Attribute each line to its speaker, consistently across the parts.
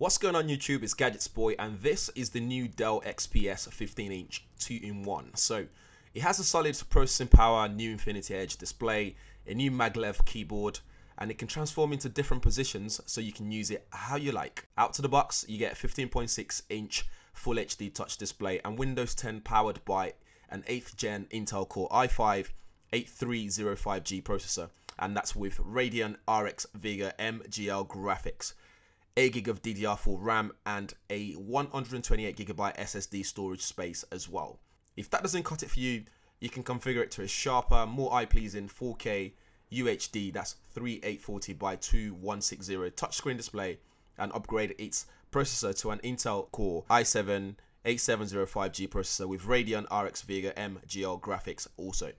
Speaker 1: What's going on YouTube? It's Gadgets Boy and this is the new Dell XPS 15 inch 2 in 1. So it has a solid processing power, new Infinity Edge display, a new maglev keyboard and it can transform into different positions so you can use it how you like. Out to the box you get 15.6 inch full HD touch display and Windows 10 powered by an 8th gen Intel Core i5 8305G processor and that's with Radeon RX Vega MGL graphics. 8 gig of DDR4 RAM and a 128 gigabyte SSD storage space as well. If that doesn't cut it for you, you can configure it to a sharper, more eye-pleasing 4K UHD, that's 3840 by 2160 touchscreen display and upgrade its processor to an Intel Core i7 8705G processor with Radeon RX Vega MGL graphics also.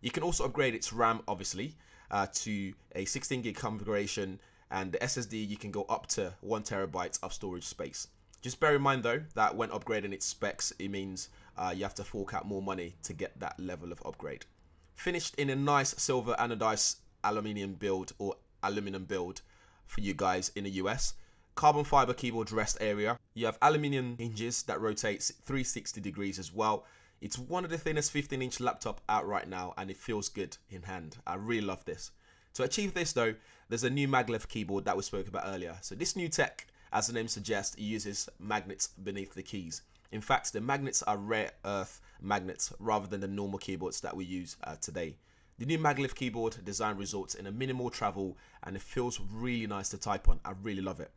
Speaker 1: You can also upgrade its RAM obviously uh, to a 16 gig configuration and the SSD you can go up to one terabyte of storage space. Just bear in mind though that when upgrading its specs, it means uh, you have to fork out more money to get that level of upgrade. Finished in a nice silver anodized aluminium build or aluminum build for you guys in the US. Carbon fiber keyboard rest area. You have aluminium hinges that rotates 360 degrees as well. It's one of the thinnest 15 inch laptop out right now and it feels good in hand. I really love this. To achieve this though, there's a new maglev keyboard that we spoke about earlier. So this new tech, as the name suggests, uses magnets beneath the keys. In fact, the magnets are rare earth magnets rather than the normal keyboards that we use uh, today. The new maglev keyboard design results in a minimal travel and it feels really nice to type on. I really love it.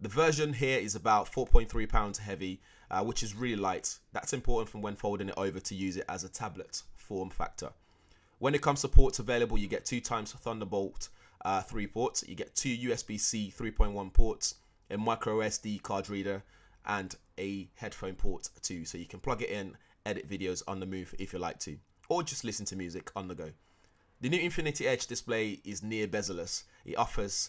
Speaker 1: The version here is about 4.3 pounds heavy, uh, which is really light. That's important from when folding it over to use it as a tablet form factor. When it comes to ports available, you get two times Thunderbolt uh, 3 ports, you get two USB-C 3.1 ports, a micro SD card reader, and a headphone port too. So you can plug it in, edit videos on the move if you like to, or just listen to music on the go. The new Infinity Edge display is near bezel-less. It offers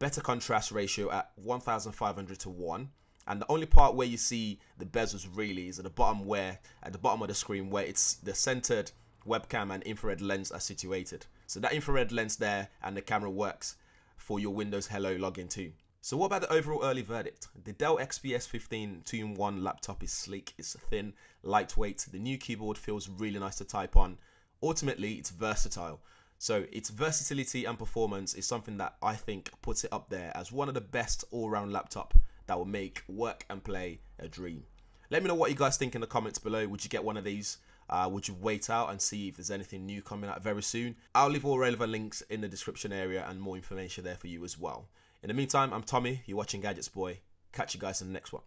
Speaker 1: better contrast ratio at 1500 to 1 and the only part where you see the bezels really is at the bottom where at the bottom of the screen where it's the centered webcam and infrared lens are situated. So that infrared lens there and the camera works for your Windows Hello login too. So what about the overall early verdict? The Dell XPS 15 2-in-1 laptop is sleek, it's thin, lightweight, the new keyboard feels really nice to type on. Ultimately, it's versatile. So its versatility and performance is something that I think puts it up there as one of the best all-round laptop that will make work and play a dream. Let me know what you guys think in the comments below. Would you get one of these? Uh, would you wait out and see if there's anything new coming out very soon? I'll leave all relevant links in the description area and more information there for you as well. In the meantime, I'm Tommy. You're watching Gadgets Boy. Catch you guys in the next one.